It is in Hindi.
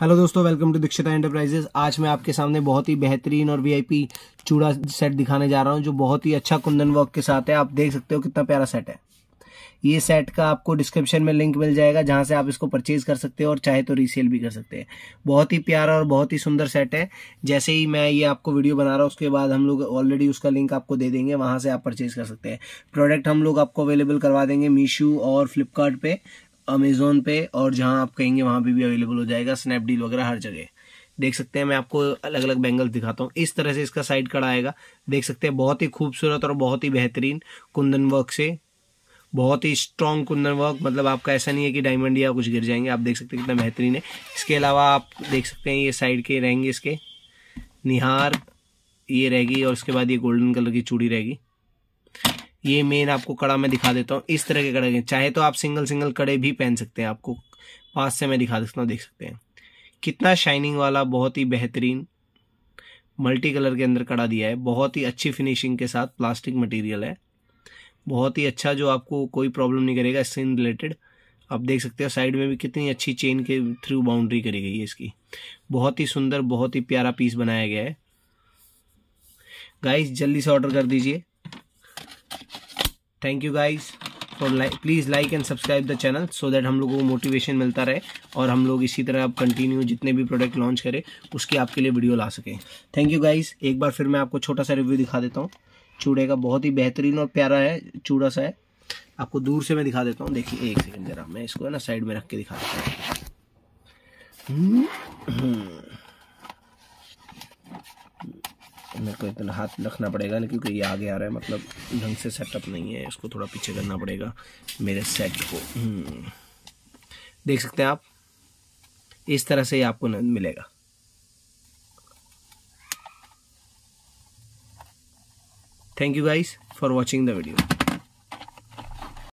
हेलो दोस्तों वेलकम टू दीक्षिता एंटरप्राइजेस आज मैं आपके सामने बहुत ही बेहतरीन और वीआईपी चूड़ा सेट दिखाने जा रहा हूं जो बहुत ही अच्छा कुंदन वर्क के साथ है आप देख सकते हो कितना प्यारा सेट है ये सेट का आपको डिस्क्रिप्शन में लिंक मिल जाएगा जहां से आप इसको परचेज कर सकते हो और चाहे तो रीसेल भी कर सकते हैं बहुत ही प्यारा और बहुत ही सुंदर सेट है जैसे ही मैं ये आपको वीडियो बना रहा हूँ उसके बाद हम लोग ऑलरेडी उसका लिंक आपको दे देंगे वहां से आप परचेज कर सकते हैं प्रोडक्ट हम लोग आपको अवेलेबल करवा देंगे मीशो और फ्लिपकार्ट अमेज़ोन पे और जहाँ आप कहेंगे वहाँ पे भी अवेलेबल हो जाएगा स्नैपडील वगैरह हर जगह देख सकते हैं मैं आपको अलग अलग बैंगल दिखाता हूँ इस तरह से इसका साइड कड़ा आएगा देख सकते हैं बहुत ही खूबसूरत और बहुत ही बेहतरीन कुंदन वर्क से बहुत ही स्ट्रॉन्ग कुंदन वर्क मतलब आपका ऐसा नहीं है कि डायमंड या कुछ गिर जाएंगे आप देख सकते हैं कितना बेहतरीन है इसके अलावा आप देख सकते हैं ये साइड के रहेंगे इसके निहार ये रहेगी और उसके बाद ये गोल्डन कलर की चूड़ी रहेगी ये मेन आपको कड़ा मैं दिखा देता हूँ इस तरह के कड़े चाहे तो आप सिंगल सिंगल कड़े भी पहन सकते हैं आपको पास से मैं दिखा देता हूँ देख सकते हैं कितना शाइनिंग वाला बहुत ही बेहतरीन मल्टी कलर के अंदर कड़ा दिया है बहुत ही अच्छी फिनिशिंग के साथ प्लास्टिक मटेरियल है बहुत ही अच्छा जो आपको कोई प्रॉब्लम नहीं करेगा इससे रिलेटेड आप देख सकते हो साइड में भी कितनी अच्छी चेन के थ्रू बाउंड्री करी गई है इसकी बहुत ही सुंदर बहुत ही प्यारा पीस बनाया गया है गाइस जल्दी से ऑर्डर कर दीजिए thank you guys for like please like and subscribe the channel so that हम लोगों को मोटिवेशन मिलता रहे और हम लोग इसी तरह आप कंटिन्यू जितने भी प्रोडक्ट लॉन्च करें उसकी आपके लिए वीडियो ला सकें थैंक यू गाइज एक बार फिर मैं आपको छोटा सा रिव्यू दिखा देता हूँ चूड़े का बहुत ही बेहतरीन और प्यारा है चूड़ा सा है आपको दूर से मैं दिखा देता हूँ देखिए एक सेकेंड ज़रा मैं इसको है ना साइड में रख के दिखा देता हूँ हम्म, हम्म। को इतना हाथ रखना पड़ेगा ना क्योंकि ये आगे आ रहा है मतलब ढंग से सेटअप नहीं है इसको थोड़ा पीछे करना पड़ेगा मेरे सेट को हम्म। देख सकते हैं आप इस तरह से ही आपको मिलेगा thank you guys for watching the video